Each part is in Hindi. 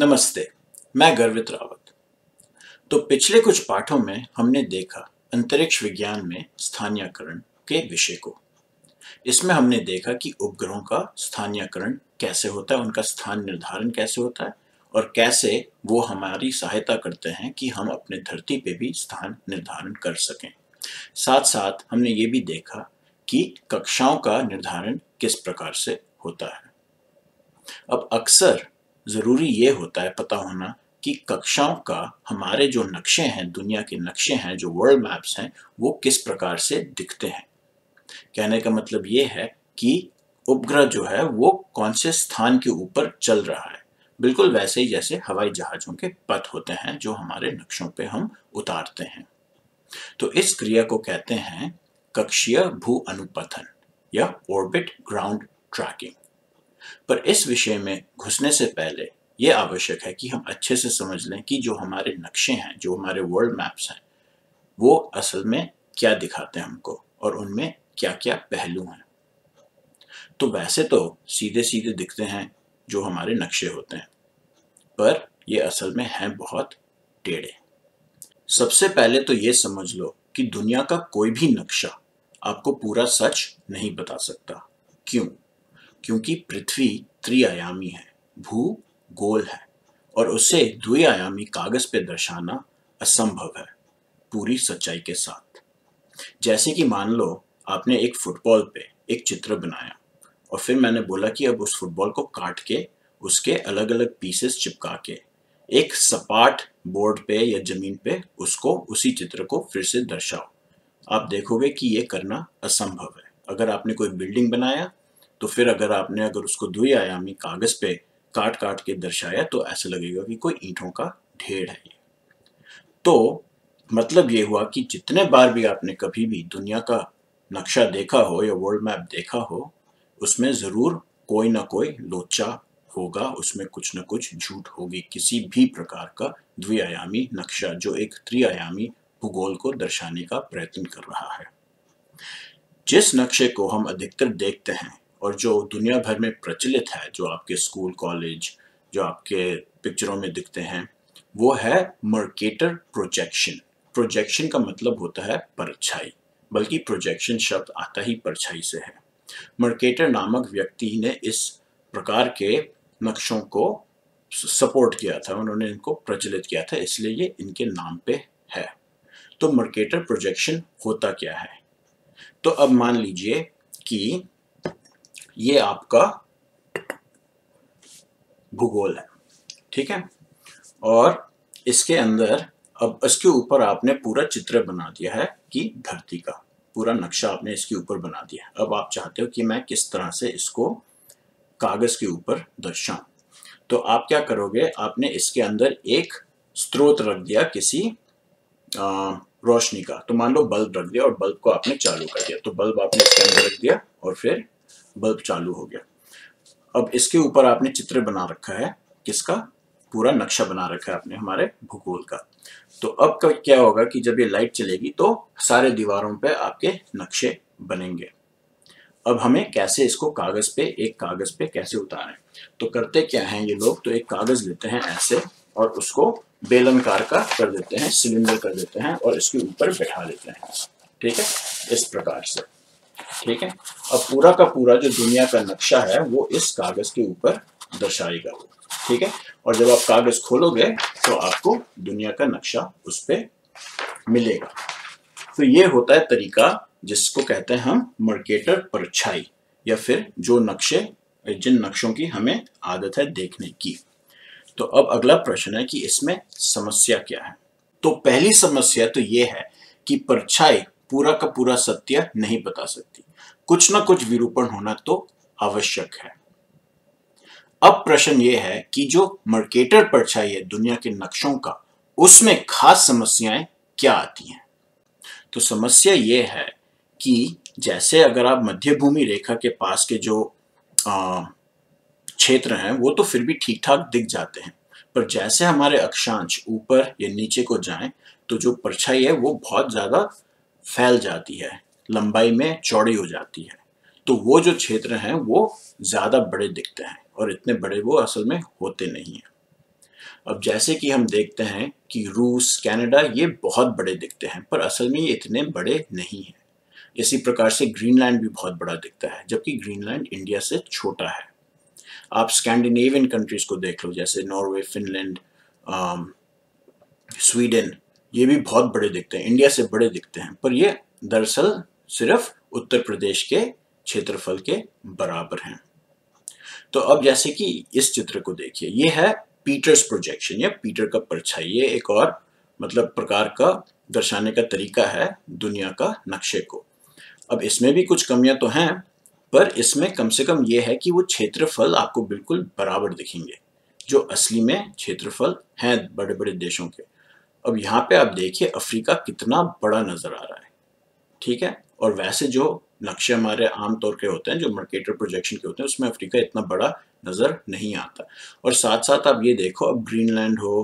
नमस्ते मैं गर्वित रावत तो पिछले कुछ पाठों में हमने देखा अंतरिक्ष विज्ञान में स्थानीयकरण के विषय को इसमें हमने देखा कि उपग्रहों का स्थानीयकरण कैसे होता है उनका स्थान निर्धारण कैसे होता है और कैसे वो हमारी सहायता करते हैं कि हम अपने धरती पे भी स्थान निर्धारण कर सकें साथ साथ हमने ये भी देखा कि कक्षाओं का निर्धारण किस प्रकार से होता है अब अक्सर ज़रूरी ये होता है पता होना कि कक्षाओं का हमारे जो नक्शे हैं दुनिया के नक्शे हैं जो वर्ल्ड मैप्स हैं वो किस प्रकार से दिखते हैं कहने का मतलब ये है कि उपग्रह जो है वो कौन से स्थान के ऊपर चल रहा है बिल्कुल वैसे ही जैसे हवाई जहाज़ों के पथ होते हैं जो हमारे नक्शों पे हम उतारते हैं तो इस क्रिया को कहते हैं कक्षीय भू अनुपथन या ऑर्बिट ग्राउंड ट्रैकिंग पर इस विषय में घुसने से पहले ये आवश्यक है कि हम अच्छे से समझ लें कि जो हमारे नक्शे हैं जो हमारे वर्ल्ड मैप्स हैं वो असल में क्या दिखाते हैं हमको और उनमें क्या क्या पहलू हैं तो वैसे तो सीधे सीधे दिखते हैं जो हमारे नक्शे होते हैं पर ये असल में हैं बहुत टेढ़े सबसे पहले तो ये समझ लो कि दुनिया का कोई भी नक्शा आपको पूरा सच नहीं बता सकता क्यों क्योंकि पृथ्वी त्रिआयामी है भू गोल है और उसे द्विआयामी कागज पर दर्शाना असंभव है पूरी सच्चाई के साथ जैसे कि मान लो आपने एक फुटबॉल पे एक चित्र बनाया और फिर मैंने बोला कि अब उस फुटबॉल को काट के उसके अलग अलग पीसेस चिपका के एक सपाट बोर्ड पे या जमीन पे उसको उसी चित्र को फिर से दर्शाओ आप देखोगे कि ये करना असंभव है अगर आपने कोई बिल्डिंग बनाया तो फिर अगर आपने अगर उसको दुई आयामी कागज़ पे काट काट के दर्शाया तो ऐसा लगेगा कि कोई ईंटों का ढेर है तो मतलब ये हुआ कि जितने बार भी आपने कभी भी दुनिया का नक्शा देखा हो या वर्ल्ड मैप देखा हो उसमें ज़रूर कोई ना कोई लोचा होगा उसमें कुछ ना कुछ झूठ होगी किसी भी प्रकार का द्विआयामी नक्शा जो एक त्रिआयामी भूगोल को दर्शाने का प्रयत्न कर रहा है जिस नक्शे को हम अधिकतर देखते हैं और जो दुनिया भर में प्रचलित है जो आपके स्कूल कॉलेज जो आपके पिक्चरों में दिखते हैं वो है मर्केटर प्रोजेक्शन प्रोजेक्शन का मतलब होता है परछाई बल्कि प्रोजेक्शन शब्द आता ही परछाई से है मर्केटर नामक व्यक्ति ने इस प्रकार के नक्शों को सपोर्ट किया था उन्होंने इनको प्रचलित किया था इसलिए ये इनके नाम पे है तो मर्केटर प्रोजेक्शन होता क्या है तो अब मान लीजिए कि ये आपका भूगोल है ठीक है और इसके अंदर अब इसके ऊपर आपने पूरा चित्र बना दिया है कि धरती का पूरा नक्शा आपने इसके ऊपर बना दिया है अब आप चाहते हो कि मैं किस तरह से इसको कागज के ऊपर दर्शाऊं तो आप क्या करोगे आपने इसके अंदर एक स्रोत रख दिया किसी रोशनी का तो मान लो बल्ब रख दिया और बल्ब को आपने चालू कर दिया तो बल्ब आपने इसके अंदर रख दिया और फिर बल्ब चालू हो गया अब इसके ऊपर आपने चित्र बना रखा है किसका पूरा नक्शा बना रखा है आपने हमारे भूगोल का तो अब क्या होगा कि जब ये लाइट चलेगी तो सारे दीवारों पे आपके नक्शे बनेंगे अब हमें कैसे इसको कागज़ पे एक कागज़ पे कैसे उतारें तो करते क्या हैं ये लोग तो एक कागज़ लेते हैं ऐसे और उसको बेलनकार का कर देते हैं सिलेंडर कर देते हैं और इसके ऊपर बैठा देते हैं ठीक है इस प्रकार से ठीक है अब पूरा का पूरा जो दुनिया का नक्शा है वो इस कागज के ऊपर दर्शाएगा वो ठीक है और जब आप कागज खोलोगे तो आपको दुनिया का नक्शा उस पर मिलेगा तो ये होता है तरीका जिसको कहते हैं हम मर्केटर परछाई या फिर जो नक्शे जिन नक्शों की हमें आदत है देखने की तो अब अगला प्रश्न है कि इसमें समस्या क्या है तो पहली समस्या तो ये है कि परछाई पूरा का पूरा सत्य नहीं बता सकती कुछ ना कुछ विरूपण होना तो आवश्यक है अब प्रश्न यह है कि जो मर्केटर परछाई है दुनिया के नक्शों का उसमें खास समस्याएं क्या आती हैं तो समस्या यह है कि जैसे अगर आप मध्य भूमि रेखा के पास के जो क्षेत्र हैं वो तो फिर भी ठीक ठाक दिख जाते हैं पर जैसे हमारे अक्षांश ऊपर या नीचे को जाएं तो जो परछाई है वो बहुत ज़्यादा फैल जाती है लंबाई में चौड़ी हो जाती है तो वो जो क्षेत्र हैं वो ज़्यादा बड़े दिखते हैं और इतने बड़े वो असल में होते नहीं हैं अब जैसे कि हम देखते हैं कि रूस कनाडा ये बहुत बड़े दिखते हैं पर असल में ये इतने बड़े नहीं हैं इसी प्रकार से ग्रीनलैंड भी बहुत बड़ा दिखता है जबकि ग्रीनलैंड इंडिया से छोटा है आप स्कैंडिनेवियन कंट्रीज़ को देख लो जैसे नॉर्वे फिनलैंड स्वीडन ये भी बहुत बड़े दिखते हैं इंडिया से बड़े दिखते हैं पर ये दरअसल सिर्फ उत्तर प्रदेश के क्षेत्रफल के बराबर हैं तो अब जैसे कि इस चित्र को देखिए ये है पीटर्स प्रोजेक्शन या पीटर का परछाई ये एक और मतलब प्रकार का दर्शाने का तरीका है दुनिया का नक्शे को अब इसमें भी कुछ कमियां तो हैं पर इसमें कम से कम ये है कि वो क्षेत्रफल आपको बिल्कुल बराबर दिखेंगे जो असली में क्षेत्रफल हैं बड़े बड़े देशों के अब यहाँ पे आप देखिए अफ्रीका कितना बड़ा नज़र आ रहा है ठीक है और वैसे जो नक्शे हमारे आमतौर के होते हैं जो मर्केटर प्रोजेक्शन के होते हैं उसमें अफ्रीका इतना बड़ा नज़र नहीं आता और साथ साथ आप ये देखो अब ग्रीनलैंड हो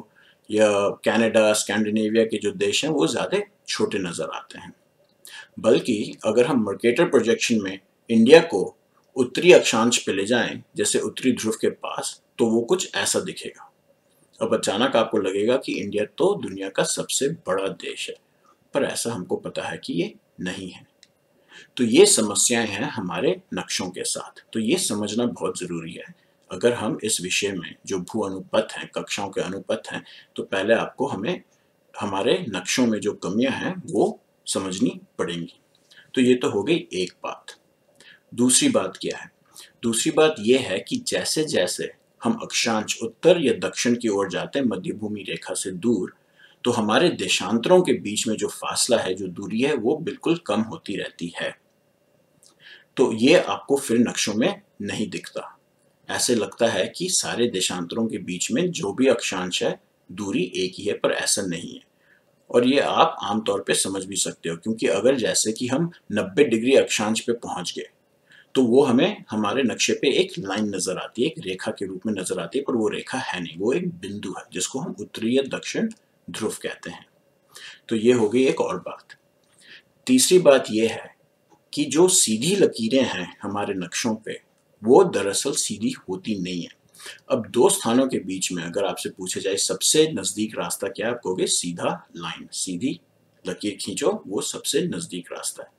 या कैनेडा स्कैंडिनेविया के जो देश हैं वो ज़्यादा छोटे नज़र आते हैं बल्कि अगर हम मर्केटर प्रोजेक्शन में इंडिया को उत्तरी अक्षांश पे ले जाएं जैसे उत्तरी ध्रुव के पास तो वो कुछ ऐसा दिखेगा अब अचानक आपको लगेगा कि इंडिया तो दुनिया का सबसे बड़ा देश है पर ऐसा हमको पता है कि ये नहीं है तो ये समस्याएं हैं हमारे नक्शों के साथ तो ये समझना बहुत ज़रूरी है अगर हम इस विषय में जो भू अनुपत हैं कक्षाओं के अनुपथ हैं तो पहले आपको हमें हमारे नक्शों में जो कमियां हैं वो समझनी पड़ेंगी तो ये तो हो गई एक बात दूसरी बात क्या है दूसरी बात यह है कि जैसे जैसे हम अक्षांश उत्तर या दक्षिण की ओर जाते हैं मध्य भूमि रेखा से दूर तो हमारे देशांतरों के बीच में जो फासला है जो दूरी है वो बिल्कुल कम होती रहती है तो ये आपको फिर नक्शों में नहीं दिखता ऐसे लगता है कि सारे देशांतरों के बीच में जो भी अक्षांश है दूरी एक ही है पर ऐसा नहीं है और ये आप आमतौर पे समझ भी सकते हो क्योंकि अगर जैसे कि हम 90 डिग्री अक्षांश पे पहुंच गए तो वो हमें हमारे नक्शे पे एक लाइन नज़र आती है एक रेखा के रूप में नज़र आती है पर वो रेखा है नहीं वो एक बिंदु है जिसको हम उत्तरीय दक्षिण ध्रुव कहते हैं तो ये हो गई एक और बात तीसरी बात यह है कि जो सीधी लकीरें हैं हमारे नक्शों पे वो दरअसल सीधी होती नहीं है अब दो स्थानों के बीच में अगर आपसे पूछा जाए सबसे नज़दीक रास्ता क्या है आप कहोगे सीधा लाइन सीधी लकीर खींचो वो सबसे नज़दीक रास्ता है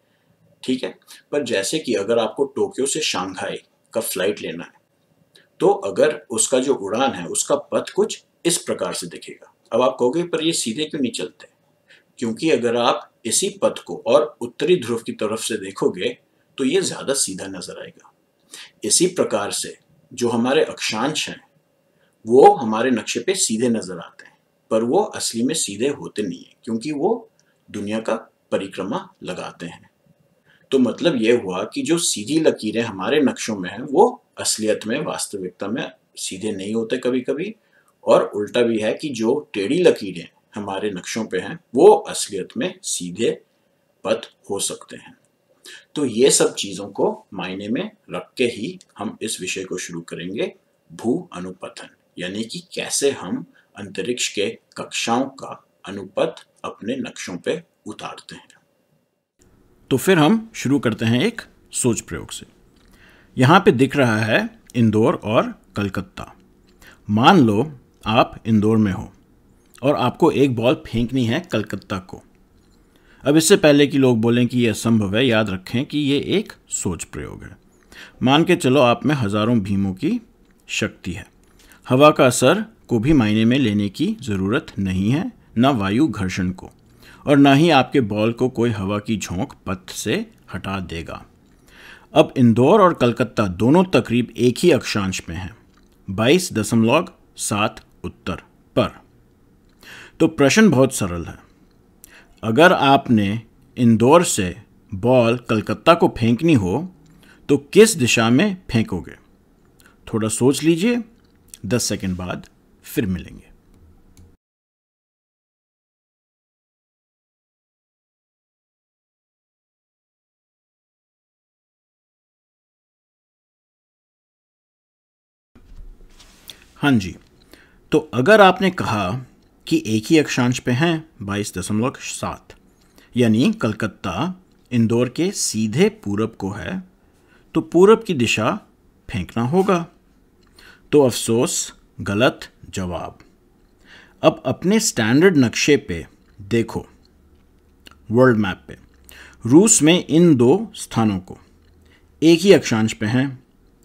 ठीक है पर जैसे कि अगर आपको टोक्यो से शांघाई का फ्लाइट लेना है तो अगर उसका जो उड़ान है उसका पथ कुछ इस प्रकार से दिखेगा अब आप कहोगे पर ये सीधे क्यों नहीं चलते क्योंकि अगर आप इसी पथ को और उत्तरी ध्रुव की तरफ से देखोगे तो ये ज़्यादा सीधा नजर आएगा इसी प्रकार से जो हमारे अक्षांश हैं वो हमारे नक्शे पे सीधे नजर आते हैं पर वो असली में सीधे होते नहीं है क्योंकि वो दुनिया का परिक्रमा लगाते हैं तो मतलब ये हुआ कि जो सीधी लकीरें हमारे नक्शों में हैं वो असलियत में वास्तविकता में सीधे नहीं होते कभी कभी और उल्टा भी है कि जो टेढ़ी लकीरें हमारे नक्शों पे हैं वो असलियत में सीधे पथ हो सकते हैं तो ये सब चीज़ों को मायने में रख के ही हम इस विषय को शुरू करेंगे भू अनुपथन यानी कि कैसे हम अंतरिक्ष के कक्षाओं का अनुपथ अपने नक्शों पे उतारते हैं तो फिर हम शुरू करते हैं एक सोच प्रयोग से यहाँ पे दिख रहा है इंदौर और कलकत्ता मान लो आप इंदौर में हो और आपको एक बॉल फेंकनी है कलकत्ता को अब इससे पहले कि लोग बोलें कि यह असंभव है याद रखें कि ये एक सोच प्रयोग है मान के चलो आप में हजारों भीमों की शक्ति है हवा का असर को भी मायने में लेने की ज़रूरत नहीं है न वायु घर्षण को और ना ही आपके बॉल को कोई हवा की झोंक पथ से हटा देगा अब इंदौर और कलकत्ता दोनों तकरीब एक ही अक्षांश में हैं बाईस दशमलव सात उत्तर पर तो प्रश्न बहुत सरल है अगर आपने इंदौर से बॉल कलकत्ता को फेंकनी हो तो किस दिशा में फेंकोगे थोड़ा सोच लीजिए दस सेकेंड बाद फिर मिलेंगे हाँ जी तो अगर आपने कहा कि एक ही अक्षांश पे हैं बाईस दशमलव सात यानी कलकत्ता इंदौर के सीधे पूरब को है तो पूरब की दिशा फेंकना होगा तो अफसोस गलत जवाब अब अपने स्टैंडर्ड नक्शे पे देखो वर्ल्ड मैप पे रूस में इन दो स्थानों को एक ही अक्षांश पे हैं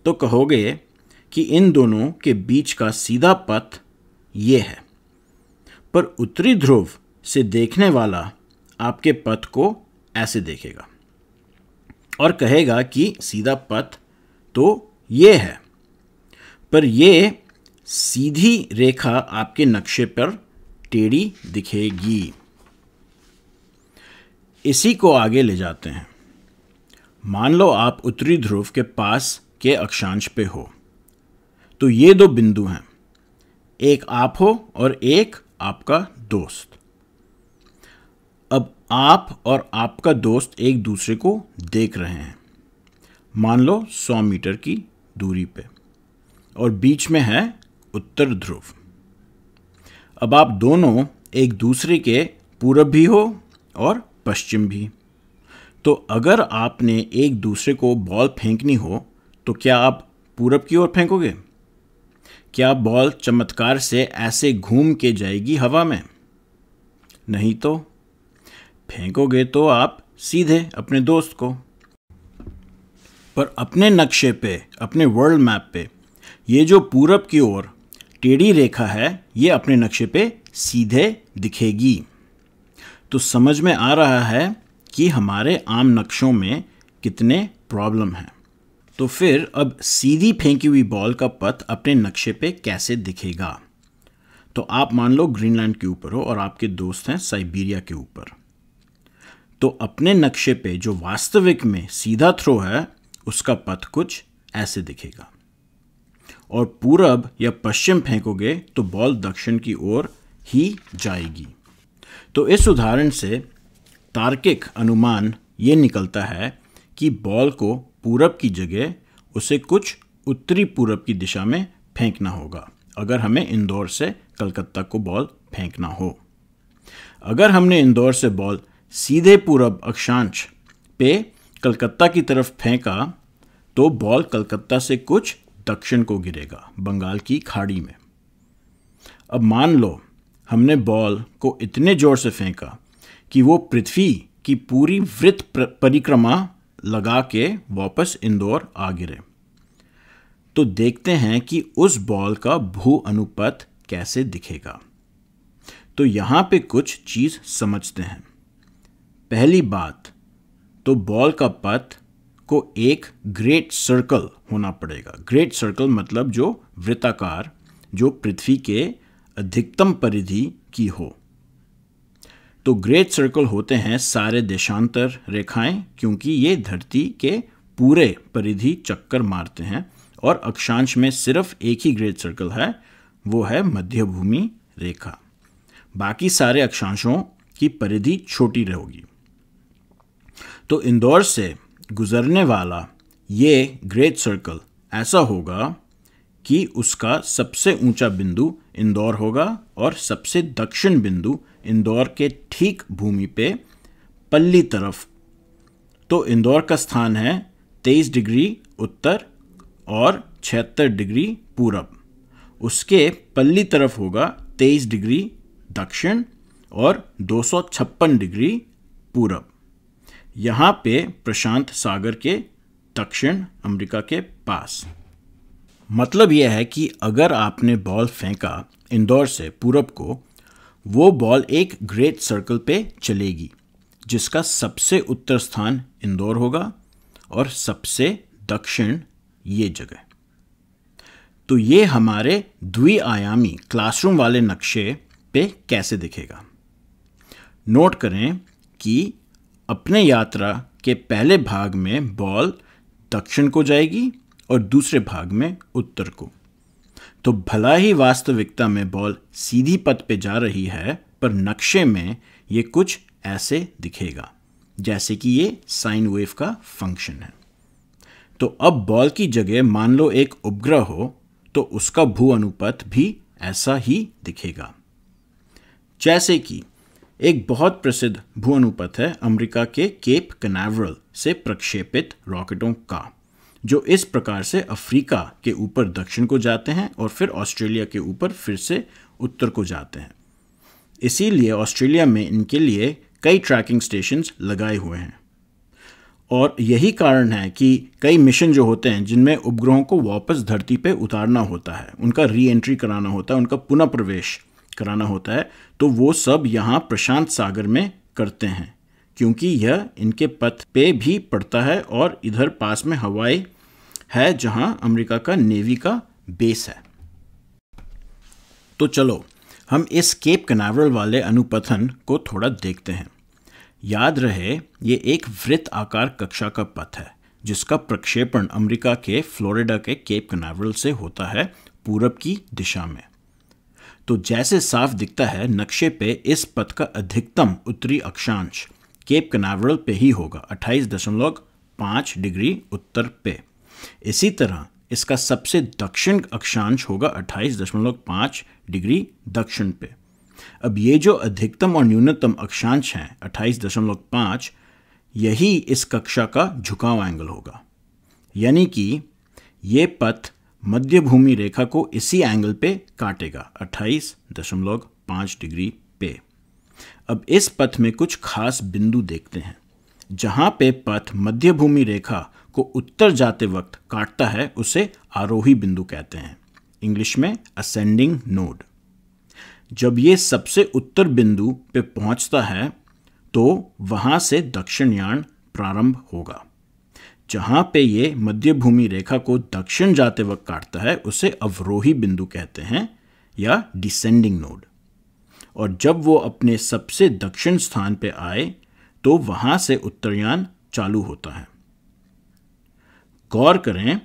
तो कहोगे कि इन दोनों के बीच का सीधा पथ ये है पर उत्तरी ध्रुव से देखने वाला आपके पथ को ऐसे देखेगा और कहेगा कि सीधा पथ तो ये है पर ये सीधी रेखा आपके नक्शे पर टेढ़ी दिखेगी इसी को आगे ले जाते हैं मान लो आप उत्तरी ध्रुव के पास के अक्षांश पे हो तो ये दो बिंदु हैं एक आप हो और एक आपका दोस्त अब आप और आपका दोस्त एक दूसरे को देख रहे हैं मान लो 100 मीटर की दूरी पे और बीच में है उत्तर ध्रुव अब आप दोनों एक दूसरे के पूरब भी हो और पश्चिम भी तो अगर आपने एक दूसरे को बॉल फेंकनी हो तो क्या आप पूरब की ओर फेंकोगे क्या बॉल चमत्कार से ऐसे घूम के जाएगी हवा में नहीं तो फेंकोगे तो आप सीधे अपने दोस्त को पर अपने नक्शे पे अपने वर्ल्ड मैप पे ये जो पूरब की ओर टेढ़ी रेखा है ये अपने नक्शे पे सीधे दिखेगी तो समझ में आ रहा है कि हमारे आम नक्शों में कितने प्रॉब्लम हैं तो फिर अब सीधी फेंकी हुई बॉल का पथ अपने नक्शे पे कैसे दिखेगा तो आप मान लो ग्रीनलैंड के ऊपर हो और आपके दोस्त हैं साइबेरिया के ऊपर तो अपने नक्शे पे जो वास्तविक में सीधा थ्रो है उसका पथ कुछ ऐसे दिखेगा और पूरब या पश्चिम फेंकोगे तो बॉल दक्षिण की ओर ही जाएगी तो इस उदाहरण से तार्किक अनुमान ये निकलता है कि बॉल को पूरब की जगह उसे कुछ उत्तरी पूरब की दिशा में फेंकना होगा अगर हमें इंदौर से कलकत्ता को बॉल फेंकना हो अगर हमने इंदौर से बॉल सीधे पूरब अक्षांश पे कलकत्ता की तरफ फेंका तो बॉल कलकत्ता से कुछ दक्षिण को गिरेगा बंगाल की खाड़ी में अब मान लो हमने बॉल को इतने जोर से फेंका कि वो पृथ्वी की पूरी वृत्त परिक्रमा लगा के वापस इंदौर आ गिरे तो देखते हैं कि उस बॉल का भू अनुपत कैसे दिखेगा तो यहां पे कुछ चीज़ समझते हैं पहली बात तो बॉल का पथ को एक ग्रेट सर्कल होना पड़ेगा ग्रेट सर्कल मतलब जो वृत्ताकार जो पृथ्वी के अधिकतम परिधि की हो तो ग्रेट सर्कल होते हैं सारे देशांतर रेखाएं क्योंकि ये धरती के पूरे परिधि चक्कर मारते हैं और अक्षांश में सिर्फ एक ही ग्रेट सर्कल है वो है मध्य भूमि रेखा बाकी सारे अक्षांशों की परिधि छोटी रहेगी तो इंदौर से गुजरने वाला ये ग्रेट सर्कल ऐसा होगा कि उसका सबसे ऊंचा बिंदु इंदौर होगा और सबसे दक्षिण बिंदु इंदौर के ठीक भूमि पे पल्ली तरफ तो इंदौर का स्थान है 23 डिग्री उत्तर और छिहत्तर डिग्री पूरब उसके पल्ली तरफ होगा 23 डिग्री दक्षिण और 256 डिग्री पूरब यहाँ पे प्रशांत सागर के दक्षिण अमेरिका के पास मतलब यह है कि अगर आपने बॉल फेंका इंदौर से पूरब को वो बॉल एक ग्रेट सर्कल पे चलेगी जिसका सबसे उत्तर स्थान इंदौर होगा और सबसे दक्षिण ये जगह तो ये हमारे द्विआयामी क्लासरूम वाले नक्शे पे कैसे दिखेगा नोट करें कि अपने यात्रा के पहले भाग में बॉल दक्षिण को जाएगी और दूसरे भाग में उत्तर को तो भला ही वास्तविकता में बॉल सीधी पथ पे जा रही है पर नक्शे में ये कुछ ऐसे दिखेगा जैसे कि ये साइन वेव का फंक्शन है तो अब बॉल की जगह मान लो एक उपग्रह हो तो उसका भू अनुपत भी ऐसा ही दिखेगा जैसे कि एक बहुत प्रसिद्ध भू अनुपथ है अमेरिका के केप कनावरल से प्रक्षेपित रॉकेटों का जो इस प्रकार से अफ्रीका के ऊपर दक्षिण को जाते हैं और फिर ऑस्ट्रेलिया के ऊपर फिर से उत्तर को जाते हैं इसीलिए ऑस्ट्रेलिया में इनके लिए कई ट्रैकिंग स्टेशंस लगाए हुए हैं और यही कारण है कि कई मिशन जो होते हैं जिनमें उपग्रहों को वापस धरती पर उतारना होता है उनका री एंट्री कराना होता है उनका पुनः प्रवेश कराना होता है तो वो सब यहाँ प्रशांत सागर में करते हैं क्योंकि यह इनके पथ पे भी पड़ता है और इधर पास में हवाई है जहां अमेरिका का नेवी का बेस है तो चलो हम इस केप कनावरल वाले अनुपथन को थोड़ा देखते हैं याद रहे ये एक वृत्त आकार कक्षा का पथ है जिसका प्रक्षेपण अमेरिका के फ्लोरिडा के केप कनावरल से होता है पूरब की दिशा में तो जैसे साफ दिखता है नक्शे पे इस पथ का अधिकतम उत्तरी अक्षांश केप कनावरल पे ही होगा 28.5 डिग्री उत्तर पे इसी तरह इसका सबसे दक्षिण अक्षांश होगा 28.5 डिग्री दक्षिण पे अब ये जो अधिकतम और न्यूनतम अक्षांश हैं 28.5 यही इस कक्षा का झुकाव एंगल होगा यानी कि ये पथ मध्य भूमि रेखा को इसी एंगल पे काटेगा 28.5 डिग्री पे अब इस पथ में कुछ खास बिंदु देखते हैं जहां पे पथ मध्य भूमि रेखा को उत्तर जाते वक्त काटता है उसे आरोही बिंदु कहते हैं इंग्लिश में असेंडिंग नोड जब ये सबसे उत्तर बिंदु पे पहुंचता है तो वहां से दक्षिणयान प्रारंभ होगा जहां पे ये मध्य भूमि रेखा को दक्षिण जाते वक्त काटता है उसे अवरोही बिंदु कहते हैं या डिसेंडिंग नोड और जब वो अपने सबसे दक्षिण स्थान पर आए तो वहां से उत्तरयान चालू होता है गौर करें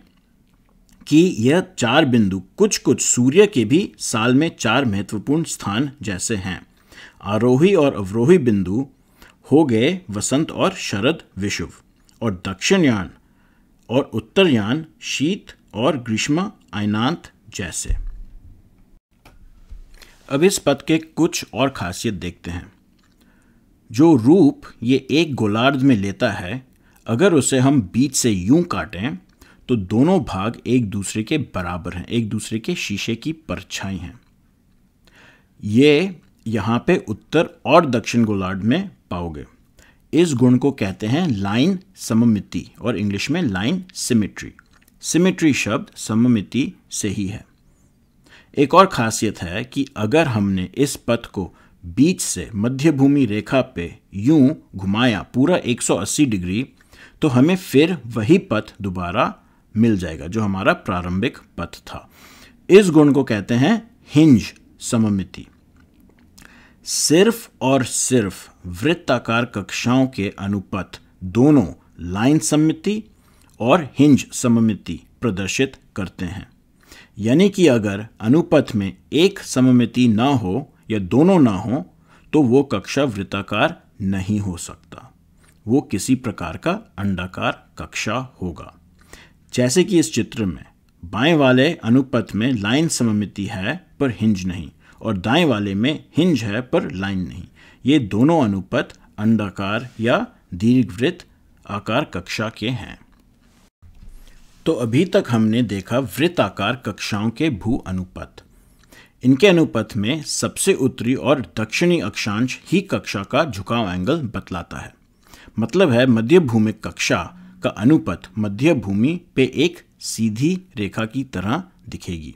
कि यह चार बिंदु कुछ कुछ सूर्य के भी साल में चार महत्वपूर्ण स्थान जैसे हैं आरोही और अवरोही बिंदु हो गए वसंत और शरद विषुव और दक्षिणयान और उत्तरयान शीत और ग्रीष्म आयनांत जैसे अब इस पद के कुछ और खासियत देखते हैं जो रूप ये एक गोलार्ध में लेता है अगर उसे हम बीच से यूं काटें तो दोनों भाग एक दूसरे के बराबर हैं एक दूसरे के शीशे की परछाई हैं ये यहाँ पे उत्तर और दक्षिण गोलार्ध में पाओगे इस गुण को कहते हैं लाइन सममिति और इंग्लिश में लाइन सिमिट्री सिमिट्री शब्द सममिति से ही है एक और खासियत है कि अगर हमने इस पथ को बीच से मध्य भूमि रेखा पे यूं घुमाया पूरा 180 डिग्री तो हमें फिर वही पथ दोबारा मिल जाएगा जो हमारा प्रारंभिक पथ था इस गुण को कहते हैं हिंज सममिति सिर्फ और सिर्फ वृत्ताकार कक्षाओं के अनुपथ दोनों लाइन सममिति और हिंज सममिति प्रदर्शित करते हैं यानी कि अगर अनुपथ में एक सममिति ना हो या दोनों ना हो तो वो कक्षा वृत्ताकार नहीं हो सकता वो किसी प्रकार का अंडाकार कक्षा होगा जैसे कि इस चित्र में बाएं वाले अनुपथ में लाइन सममिति है पर हिंज नहीं और दाएं वाले में हिंज है पर लाइन नहीं ये दोनों अनुपथ अंडाकार या दीर्घवृत्त आकार कक्षा के हैं तो अभी तक हमने देखा वृत्ताकार कक्षाओं के भू अनुपथ इनके अनुपथ में सबसे उत्तरी और दक्षिणी अक्षांश ही कक्षा का झुकाव एंगल बतलाता है मतलब है मध्य भूमि कक्षा का अनुपथ मध्य भूमि पे एक सीधी रेखा की तरह दिखेगी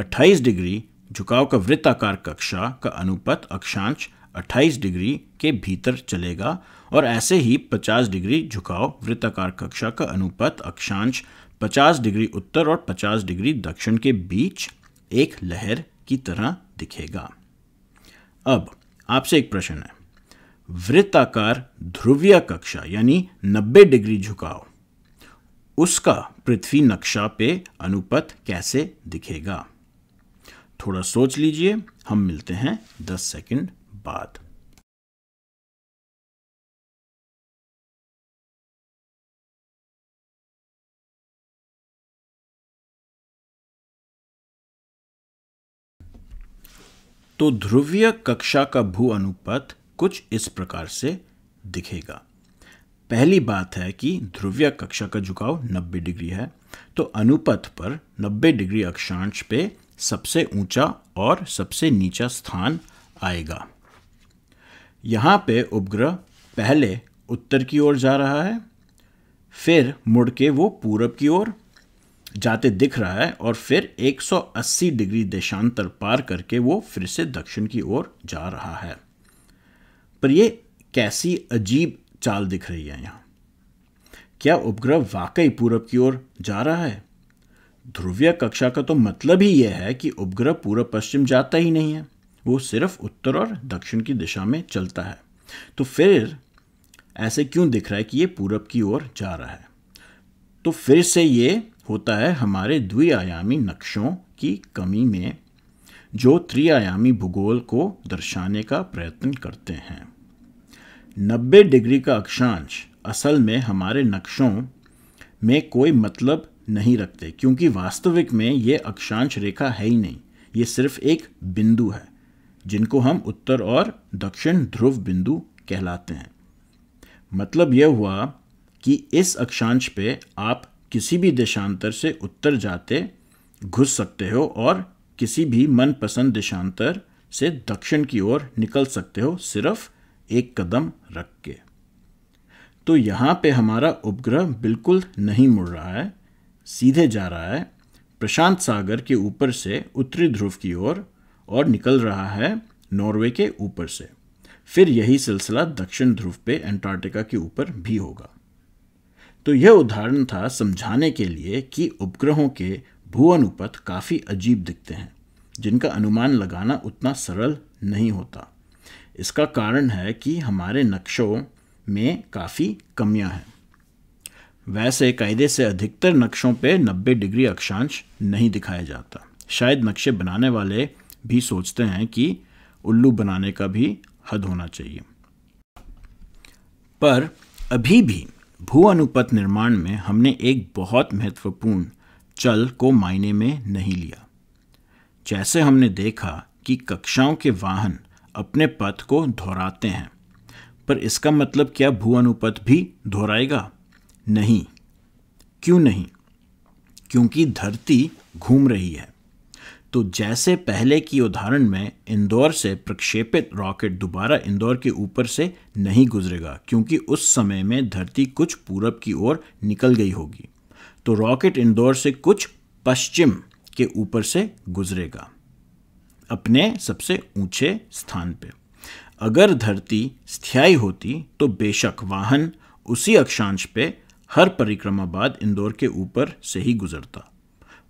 28 डिग्री झुकाव का वृत्ताकार कक्षा का अनुपथ अक्षांश 28 डिग्री के भीतर चलेगा और ऐसे ही 50 डिग्री झुकाव वृत्ताकार कक्षा का अनुपात अक्षांश 50 डिग्री उत्तर और 50 डिग्री दक्षिण के बीच एक लहर की तरह दिखेगा अब आपसे एक प्रश्न है वृत्ताकार ध्रुवीय कक्षा यानी 90 डिग्री झुकाव उसका पृथ्वी नक्शा पे अनुपत कैसे दिखेगा थोड़ा सोच लीजिए हम मिलते हैं 10 सेकंड बाद तो ध्रुवीय कक्षा का भू अनुपात कुछ इस प्रकार से दिखेगा पहली बात है कि ध्रुवीय कक्षा का झुकाव 90 डिग्री है तो अनुपथ पर 90 डिग्री अक्षांश पे सबसे ऊंचा और सबसे नीचा स्थान आएगा यहाँ पे उपग्रह पहले उत्तर की ओर जा रहा है फिर मुड़ के वो पूरब की ओर जाते दिख रहा है और फिर 180 डिग्री देशांतर पार करके वो फिर से दक्षिण की ओर जा रहा है पर ये कैसी अजीब चाल दिख रही है यहाँ क्या उपग्रह वाकई पूरब की ओर जा रहा है ध्रुवीय कक्षा का तो मतलब ही यह है कि उपग्रह पूरब पश्चिम जाता ही नहीं है वो सिर्फ उत्तर और दक्षिण की दिशा में चलता है तो फिर ऐसे क्यों दिख रहा है कि ये पूरब की ओर जा रहा है तो फिर से ये होता है हमारे द्विआयामी नक्शों की कमी में जो त्रिआयामी भूगोल को दर्शाने का प्रयत्न करते हैं 90 डिग्री का अक्षांश असल में हमारे नक्शों में कोई मतलब नहीं रखते क्योंकि वास्तविक में ये अक्षांश रेखा है ही नहीं ये सिर्फ एक बिंदु है जिनको हम उत्तर और दक्षिण ध्रुव बिंदु कहलाते हैं मतलब यह हुआ कि इस अक्षांश पे आप किसी भी देशांतर से उत्तर जाते घुस सकते हो और किसी भी मनपसंद देशांतर से दक्षिण की ओर निकल सकते हो सिर्फ एक कदम रख के तो यहाँ पे हमारा उपग्रह बिल्कुल नहीं मुड़ रहा है सीधे जा रहा है प्रशांत सागर के ऊपर से उत्तरी ध्रुव की ओर और निकल रहा है नॉर्वे के ऊपर से फिर यही सिलसिला दक्षिण ध्रुव पे एंटार्क्टिका के ऊपर भी होगा तो यह उदाहरण था समझाने के लिए कि उपग्रहों के भू अनुपथ काफ़ी अजीब दिखते हैं जिनका अनुमान लगाना उतना सरल नहीं होता इसका कारण है कि हमारे नक्शों में काफ़ी कमियां हैं वैसे कायदे से अधिकतर नक्शों पे 90 डिग्री अक्षांश नहीं दिखाया जाता शायद नक्शे बनाने वाले भी सोचते हैं कि उल्लू बनाने का भी हद होना चाहिए पर अभी भी भू अनुपत निर्माण में हमने एक बहुत महत्वपूर्ण चल को मायने में नहीं लिया जैसे हमने देखा कि कक्षाओं के वाहन अपने पथ को दोहराते हैं पर इसका मतलब क्या भू अनुपत भी दोहराएगा नहीं क्यों नहीं क्योंकि धरती घूम रही है तो जैसे पहले की उदाहरण में इंदौर से प्रक्षेपित रॉकेट दोबारा इंदौर के ऊपर से नहीं गुजरेगा क्योंकि उस समय में धरती कुछ पूरब की ओर निकल गई होगी तो रॉकेट इंदौर से कुछ पश्चिम के ऊपर से गुजरेगा अपने सबसे ऊंचे स्थान पे अगर धरती स्थायी होती तो बेशक वाहन उसी अक्षांश पे हर परिक्रमा बाद इंदौर के ऊपर से ही गुजरता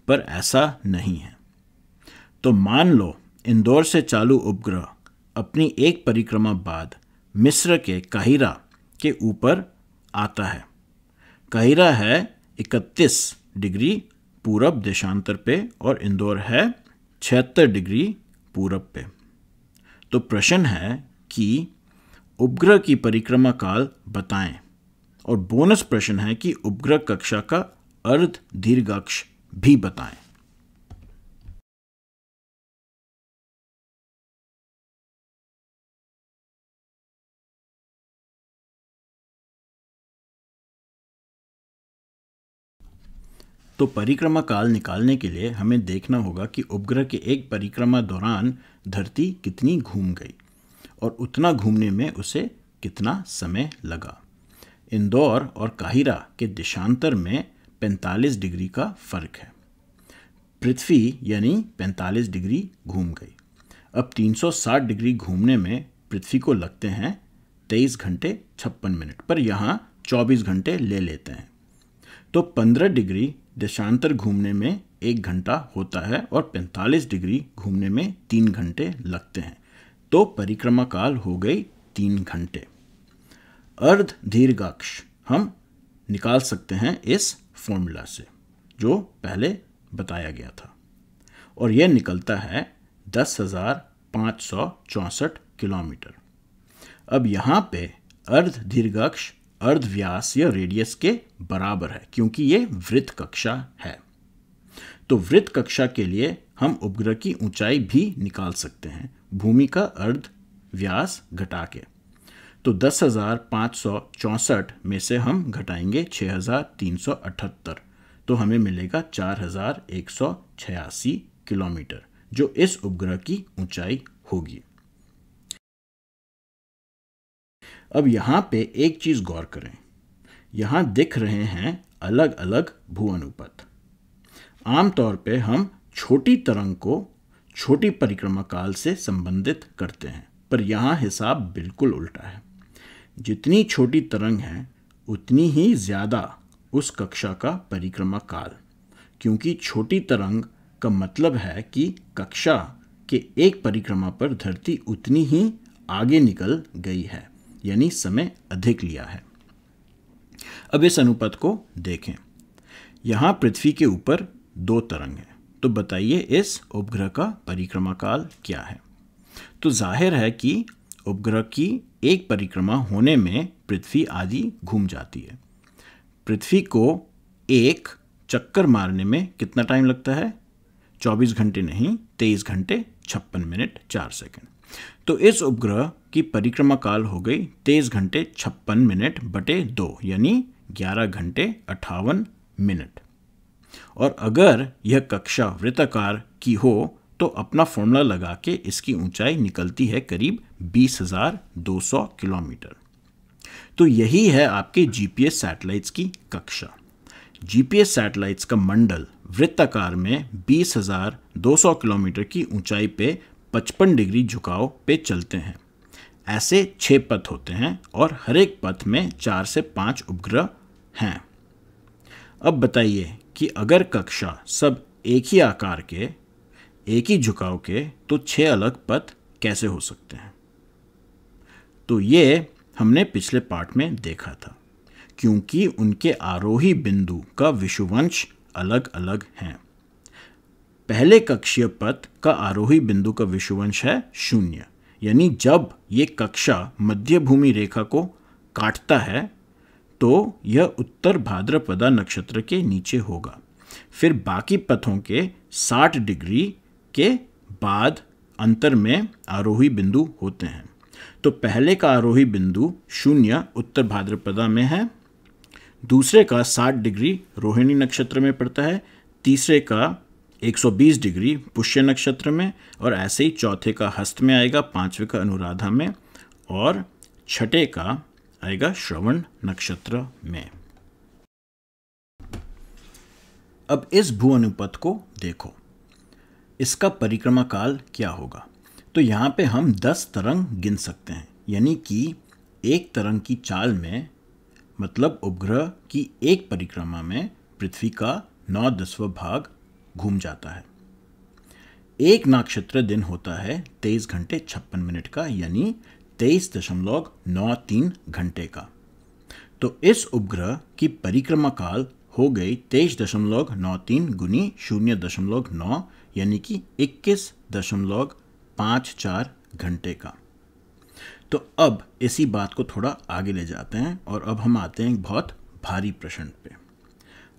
पर ऐसा नहीं है तो मान लो इंदौर से चालू उपग्रह अपनी एक परिक्रमा बाद मिस्र के काहिरा के ऊपर आता है काहिरा है 31 डिग्री पूरब देशांतर पे और इंदौर है छिहत्तर डिग्री पूरब पे तो प्रश्न है कि उपग्रह की परिक्रमा काल बताएं और बोनस प्रश्न है कि उपग्रह कक्षा का अर्ध दीर्घाक्ष भी बताएं तो परिक्रमा काल निकालने के लिए हमें देखना होगा कि उपग्रह के एक परिक्रमा दौरान धरती कितनी घूम गई और उतना घूमने में उसे कितना समय लगा इंदौर और काहिरा के दिशांतर में 45 डिग्री का फर्क है पृथ्वी यानी 45 डिग्री घूम गई अब 360 डिग्री घूमने में पृथ्वी को लगते हैं 23 घंटे 56 मिनट पर यहाँ 24 घंटे ले लेते हैं तो 15 डिग्री देशांतर घूमने में एक घंटा होता है और 45 डिग्री घूमने में तीन घंटे लगते हैं तो परिक्रमा काल हो गई तीन घंटे अर्ध दीर्घाक्ष हम निकाल सकते हैं इस फॉर्मूला से जो पहले बताया गया था और यह निकलता है दस हज़ार पाँच सौ चौंसठ किलोमीटर अब यहाँ पे अर्ध दीर्घाक्ष अर्धव्यास या रेडियस के बराबर है क्योंकि ये वृत्त कक्षा है तो वृत्त कक्षा के लिए हम उपग्रह की ऊंचाई भी निकाल सकते हैं भूमि का अर्ध व्यास घटा के तो दस हजार पाँच सौ चौंसठ में से हम घटाएंगे छः हजार तीन सौ अठहत्तर तो हमें मिलेगा चार हजार एक सौ छियासी किलोमीटर जो इस उपग्रह की ऊंचाई होगी अब यहाँ पे एक चीज़ गौर करें यहाँ दिख रहे हैं अलग अलग भू अनुपथ आमतौर पे हम छोटी तरंग को छोटी परिक्रमा काल से संबंधित करते हैं पर यहाँ हिसाब बिल्कुल उल्टा है जितनी छोटी तरंग है उतनी ही ज़्यादा उस कक्षा का परिक्रमा काल क्योंकि छोटी तरंग का मतलब है कि कक्षा के एक परिक्रमा पर धरती उतनी ही आगे निकल गई है यानी समय अधिक लिया है अब इस अनुपात को देखें यहां पृथ्वी के ऊपर दो तरंग हैं तो बताइए इस उपग्रह का परिक्रमा काल क्या है तो जाहिर है कि उपग्रह की एक परिक्रमा होने में पृथ्वी आदि घूम जाती है पृथ्वी को एक चक्कर मारने में कितना टाइम लगता है 24 घंटे नहीं 23 घंटे 56 मिनट 4 सेकंड तो इस उपग्रह की परिक्रमा काल हो गई तेईस घंटे छप्पन मिनट बटे दो यानी ग्यारह घंटे अट्ठावन मिनट और अगर यह कक्षा वृत्ताकार की हो तो अपना फॉर्मूला लगा के इसकी ऊंचाई निकलती है करीब 20,200 किलोमीटर तो यही है आपके जीपीएस सैटेलाइट्स की कक्षा जीपीएस सैटेलाइट्स का मंडल वृत्ताकार में 20,200 किलोमीटर की ऊंचाई पे पचपन डिग्री झुकाव पे चलते हैं ऐसे छः पथ होते हैं और हरेक पथ में चार से पाँच उपग्रह हैं अब बताइए कि अगर कक्षा सब एक ही आकार के एक ही झुकाव के तो छः अलग पथ कैसे हो सकते हैं तो ये हमने पिछले पार्ट में देखा था क्योंकि उनके आरोही बिंदु का विषुवंश अलग अलग हैं पहले कक्षीय पथ का आरोही बिंदु का विषुवंश है शून्य यानी जब ये कक्षा मध्य भूमि रेखा को काटता है तो यह उत्तर भाद्रपदा नक्षत्र के नीचे होगा फिर बाकी पथों के 60 डिग्री के बाद अंतर में आरोही बिंदु होते हैं तो पहले का आरोही बिंदु शून्य उत्तर भाद्रपदा में है दूसरे का 60 डिग्री रोहिणी नक्षत्र में पड़ता है तीसरे का 120 डिग्री पुष्य नक्षत्र में और ऐसे ही चौथे का हस्त में आएगा पांचवे का अनुराधा में और छठे का आएगा श्रवण नक्षत्र में अब इस भू अनुपत को देखो इसका परिक्रमा काल क्या होगा तो यहाँ पे हम 10 तरंग गिन सकते हैं यानी कि एक तरंग की चाल में मतलब उपग्रह की एक परिक्रमा में पृथ्वी का नौ दसवा भाग घूम जाता है एक नक्षत्र दिन होता है तेईस घंटे छप्पन मिनट का यानी तेईस दशमलव नौ तीन घंटे का तो इस उपग्रह की परिक्रमा काल हो गई तेईस दशमलव नौ तीन गुनी शून्य दशमलव नौ यानी कि इक्कीस दशमलव पाँच चार घंटे का तो अब इसी बात को थोड़ा आगे ले जाते हैं और अब हम आते हैं एक बहुत भारी प्रश्न पे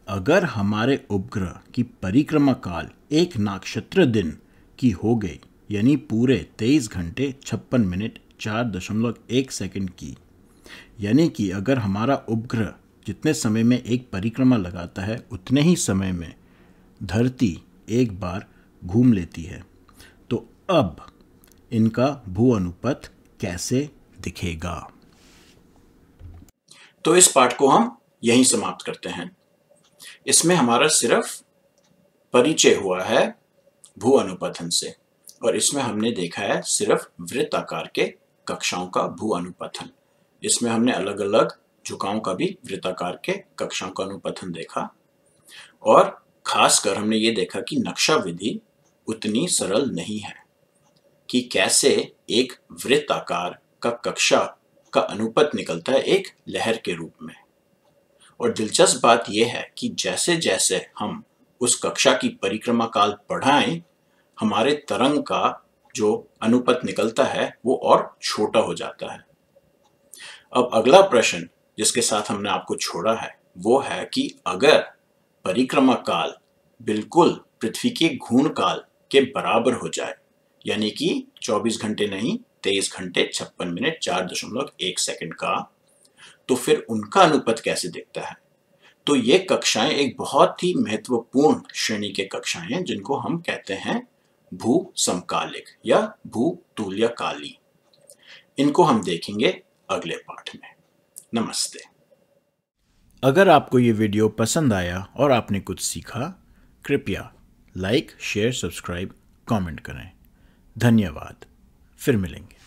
अगर हमारे उपग्रह की परिक्रमा काल एक नक्षत्र दिन की हो गई यानी पूरे 23 घंटे छप्पन मिनट चार दशमलव एक सेकेंड की यानी कि अगर हमारा उपग्रह जितने समय में एक परिक्रमा लगाता है उतने ही समय में धरती एक बार घूम लेती है तो अब इनका भू अनुपथ कैसे दिखेगा तो इस पाठ को हम यहीं समाप्त करते हैं इसमें हमारा सिर्फ परिचय हुआ है भू अनुपथन से और इसमें हमने देखा है सिर्फ वृत्त आकार के कक्षाओं का भू अनुपथन इसमें हमने अलग अलग झुकाओं का भी वृत्ताकार के कक्षाओं का अनुपथन देखा और खासकर हमने ये देखा कि नक्शा विधि उतनी सरल नहीं है कि कैसे एक वृत्त आकार का कक्षा का अनुपत निकलता है एक लहर के रूप में और दिलचस्प बात यह है कि जैसे जैसे हम उस कक्षा की परिक्रमा काल बढ़ाएं हमारे तरंग का जो अनुपत निकलता है वो और छोटा हो जाता है अब अगला प्रश्न जिसके साथ हमने आपको छोड़ा है वो है कि अगर परिक्रमा काल बिल्कुल पृथ्वी के घूर्ण काल के बराबर हो जाए यानी कि 24 घंटे नहीं 23 घंटे छप्पन मिनट चार दशमलव एक सेकेंड का तो फिर उनका अनुपत कैसे दिखता है तो ये कक्षाएं एक बहुत ही महत्वपूर्ण श्रेणी के कक्षाएं हैं जिनको हम कहते हैं भू समकालिक या भू तुल्यकाली इनको हम देखेंगे अगले पाठ में नमस्ते अगर आपको ये वीडियो पसंद आया और आपने कुछ सीखा कृपया लाइक शेयर सब्सक्राइब कमेंट करें धन्यवाद फिर मिलेंगे